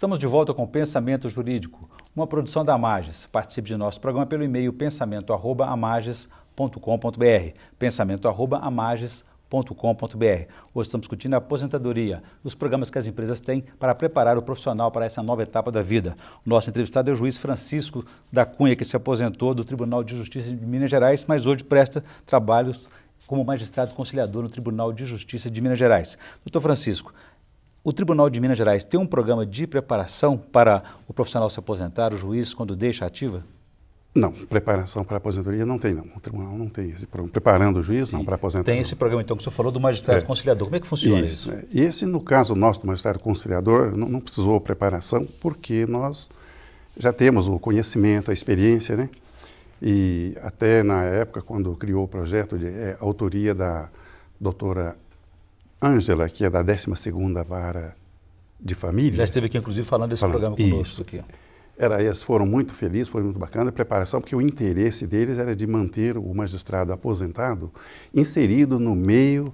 Estamos de volta com Pensamento Jurídico, uma produção da Amages. Participe de nosso programa pelo e-mail pensamento@amages.com.br. pensamento@amages.com.br. Hoje estamos discutindo a aposentadoria, os programas que as empresas têm para preparar o profissional para essa nova etapa da vida. O nosso entrevistado é o juiz Francisco da Cunha, que se aposentou do Tribunal de Justiça de Minas Gerais, mas hoje presta trabalhos como magistrado conciliador no Tribunal de Justiça de Minas Gerais. Doutor Francisco, o Tribunal de Minas Gerais tem um programa de preparação para o profissional se aposentar, o juiz, quando deixa ativa? Não, preparação para aposentadoria não tem, não. O tribunal não tem esse programa. Preparando o juiz, não, para aposentadoria. Tem esse programa, então, que o senhor falou do magistrado é. conciliador. Como é que funciona isso? isso? É. Esse, no caso nosso do magistrado conciliador, não, não, precisou preparação, porque nós já temos o conhecimento, a experiência, né? E até na época, quando criou o projeto de é, autoria da doutora Ângela, que é da 12 Vara de Família... Já esteve aqui, inclusive, falando desse falando, programa conosco isso. aqui. Era, eles foram muito felizes, foi muito bacana a preparação, porque o interesse deles era de manter o magistrado aposentado inserido no meio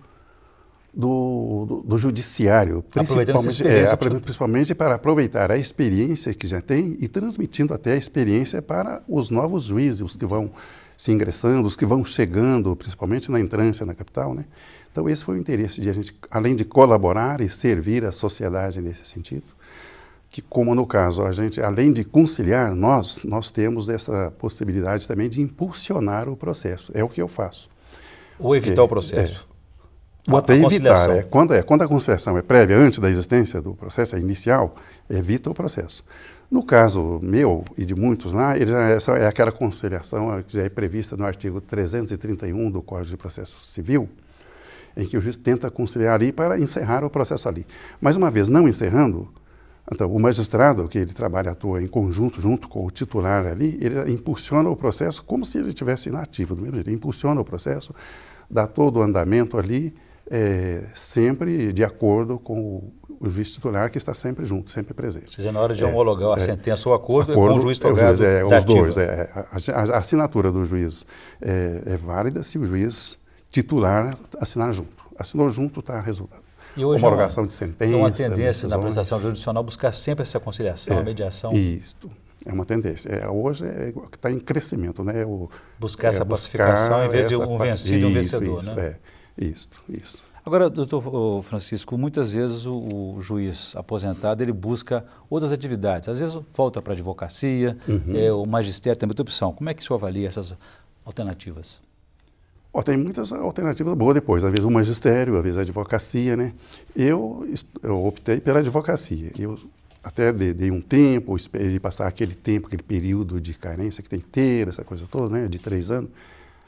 do, do, do judiciário, principalmente, é, né? principalmente para aproveitar a experiência que já tem e transmitindo até a experiência para os novos juízes, os que vão se ingressando, os que vão chegando, principalmente na entrância na capital. Né? Então, esse foi o interesse de a gente, além de colaborar e servir a sociedade nesse sentido, que, como no caso, a gente, além de conciliar, nós, nós temos essa possibilidade também de impulsionar o processo. É o que eu faço. Ou evitar o processo. É. Ou até evitar. É, quando, é, quando a conciliação é prévia, antes da existência do processo, é inicial, evita o processo. No caso meu e de muitos lá, ele, essa é aquela conciliação que já é prevista no artigo 331 do Código de Processo Civil, em que o juiz tenta conciliar ali para encerrar o processo ali. Mas uma vez não encerrando, então, o magistrado, que ele trabalha, atua em conjunto, junto com o titular ali, ele impulsiona o processo como se ele estivesse inativo, Ele impulsiona o processo, dá todo o andamento ali, é, sempre de acordo com o o juiz titular que está sempre junto, sempre presente. Dizendo, na hora de é, homologar a é, sentença ou acordo, é acordo, é com o juiz togado. É, o juiz, é, é os dois. É, é. a, a, assinatura do juiz é, válida se o juiz titular assinar junto. Assinou junto, está resultado. E hoje homologação uma, de sentença. É uma tendência na prestação judicial buscar sempre essa conciliação, a mediação. Isto. É uma tendência. É, hoje está em crescimento, né? O, buscar essa buscar pacificação em vez de um vencido e um vencedor, isso, né? É, isso, isso. Agora, doutor Francisco, muitas vezes o, o, juiz aposentado ele busca outras atividades. Às vezes volta para a advocacia, uhum. é, o magistério tem muita opção. Como é que o senhor avalia essas alternativas? Oh, tem muitas alternativas boas depois. Às vezes o magistério, às vezes a advocacia, né? Eu, eu optei pela advocacia. Eu até dei, dei um tempo, esperei passar aquele tempo, aquele período de carência que tem que ter, essa coisa toda, né? De três anos,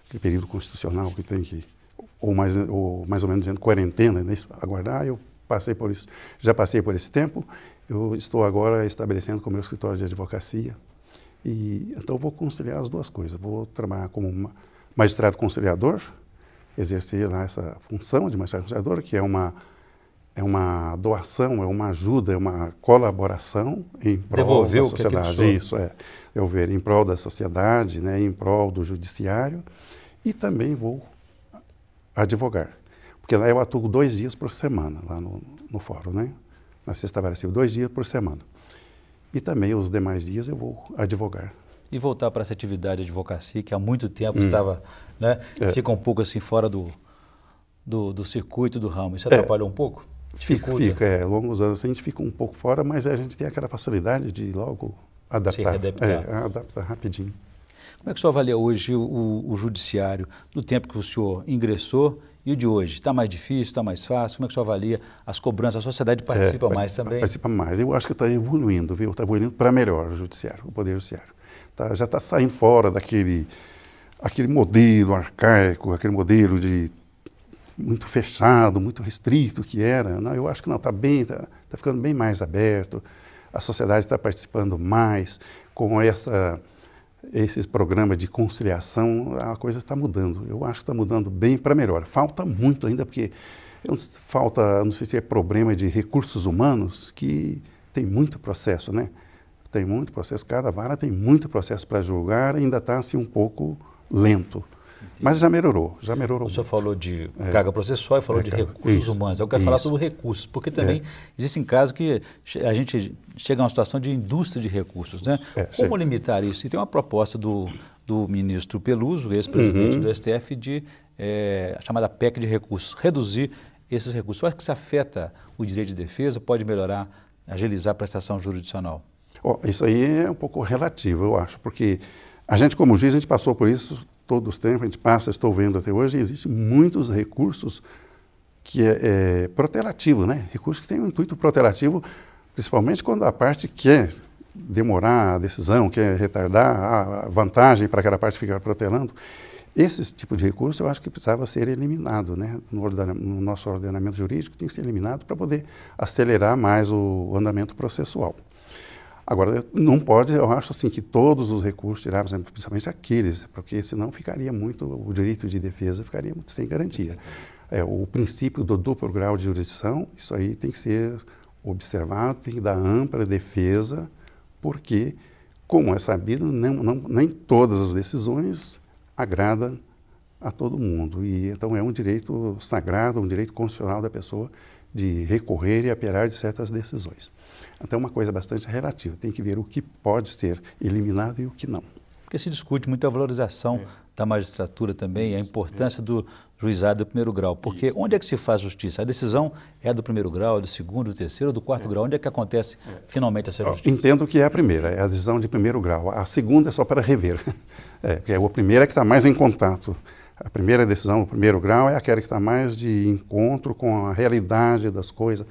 aquele período constitucional que tem que ou mais, ou mais ou menos dizendo, quarentena, né? aguardar, eu passei por isso, já passei por esse tempo, eu estou agora estabelecendo com o meu escritório de advocacia, e então vou conciliar as duas coisas, vou trabalhar como magistrado conciliador, exercer lá essa função de magistrado conciliador, que é uma, é uma doação, é uma ajuda, é uma colaboração em prol Devolver da é sociedade. É isso, é. Eu ver em prol da sociedade, né, em prol do judiciário, e também vou advogar. Porque lá eu atuo dois dias por semana, lá no, no fórum, né? Na sexta-feira civil, dois dias por semana. E também os demais dias eu vou advogar. E voltar para essa atividade de advocacia, que há muito tempo hum. estava, né? É. Fica um pouco assim fora do, do, do circuito, do ramo. Isso é. atrapalhou um pouco? Fica, fica, é, longos anos a gente fica um pouco fora, mas a gente tem aquela facilidade de logo adaptar. Se É, adaptar rapidinho. Como é que o senhor avalia hoje o, o, judiciário, do tempo que o senhor ingressou e o de hoje? Está mais difícil, está mais fácil? Como é que o senhor avalia as cobranças? A sociedade é, participa, é, participa mais também? Participa mais. Eu acho que está evoluindo, viu? Está evoluindo para melhor o judiciário, o poder judiciário. Tá, já está saindo fora daquele aquele modelo arcaico, aquele modelo de muito fechado, muito restrito que era. Não, né? eu acho que não, está bem, está tá ficando bem mais aberto. A sociedade está participando mais com essa esses programas de conciliação, a coisa está mudando. Eu acho que está mudando bem para melhor. Falta muito ainda, porque é falta, não sei se é problema de recursos humanos, que tem muito processo, né? Tem muito processo, cada vara tem muito processo para julgar, ainda está assim um pouco lento. Mas já melhorou, já melhorou. O senhor falou de é. carga processual e falou é, de cara, recursos isso, humanos. Eu quero isso. falar sobre recursos, porque também é. existem casos que a gente chega a uma situação de indústria de recursos. Né? É, como sim. limitar isso? E tem uma proposta do, do ministro Peluso, ex-presidente uhum. do STF, de eh, a chamada PEC de recursos, reduzir esses recursos. Você acho que isso afeta o direito de defesa, pode melhorar, agilizar a prestação jurisdicional. Oh, isso aí é um pouco relativo, eu acho, porque a gente, como juiz, a gente passou por isso todos os tempos, a gente passa, estou vendo até hoje, existem muitos recursos que é, é protelativo, né? Recursos que têm um intuito protelativo, principalmente quando a parte quer demorar a decisão, quer retardar a vantagem para aquela parte ficar protelando. Esse tipo de recurso eu acho que precisava ser eliminado, né? No, no nosso ordenamento jurídico tem que ser eliminado para poder acelerar mais o andamento processual. Agora, não pode, eu acho assim, que todos os recursos tirados né, principalmente aqueles, porque senão ficaria muito, o direito de defesa ficaria muito sem garantia. É, o princípio do duplo grau de jurisdição, isso aí tem que ser observado, tem que dar ampla defesa, porque, como é sabido, não, não, nem todas as decisões agradam a todo mundo. E então é um direito sagrado, um direito constitucional da pessoa de recorrer e apelar de certas decisões. Então é uma coisa bastante relativa, tem que ver o que pode ser eliminado e o que não. Porque se discute muito a valorização é. da magistratura também, Isso. a é. importância é. do juizado do primeiro grau. Porque Isso. onde é que se faz justiça? A decisão é do primeiro grau, é do segundo, do terceiro, do quarto é. grau? Onde é que acontece é. finalmente essa justiça? entendo que é a primeira, é a decisão de primeiro grau. A segunda é só para rever. É, porque a primeira é que é está mais em contato a primeira decisão, o primeiro grau, é aquela que está mais de encontro com a realidade das coisas,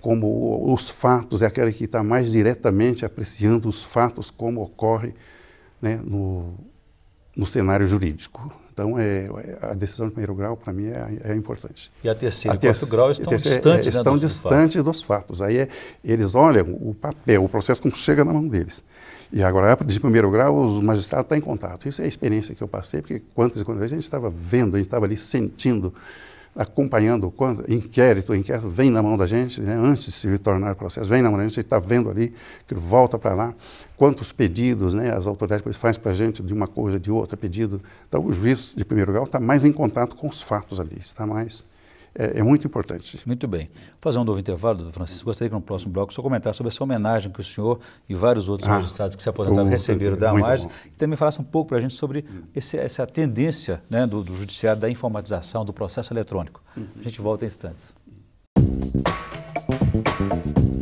como os fatos, é aquela que está mais diretamente apreciando os fatos, como ocorre né, no, no cenário jurídico. Então, é, é, a decisão de primeiro grau, para mim, é, é, importante. E a terceira e quarto grau estão terceira, distantes, é, né, estão né, dos, distantes dos fatos. Aí é, eles olham o papel, o processo como chega na mão deles. E agora, de primeiro grau, os magistrados estão em contato. Isso é a experiência que eu passei, porque quantas e quantas vezes a gente estava vendo, a gente estava ali sentindo acompanhando quando inquérito, inquérito vem na mão da gente, né, antes de se tornar processo, vem na mão da gente, a gente está vendo ali, que volta para lá, quantos pedidos né, as autoridades fazem para a gente de uma coisa, de outra, pedido. Então, o juiz de primeiro grau está mais em contato com os fatos ali, está mais é, é, muito importante. Muito bem. Vou fazer um novo intervalo, doutor Francisco. Gostaria que no próximo bloco o senhor comentasse sobre essa homenagem que o senhor e vários outros ah, magistrados que se aposentaram receberam da Amargem. E também falasse um pouco para a gente sobre esse, essa tendência né, do, do, judiciário da informatização, do processo eletrônico. Uhum. A gente volta em instantes. Uhum.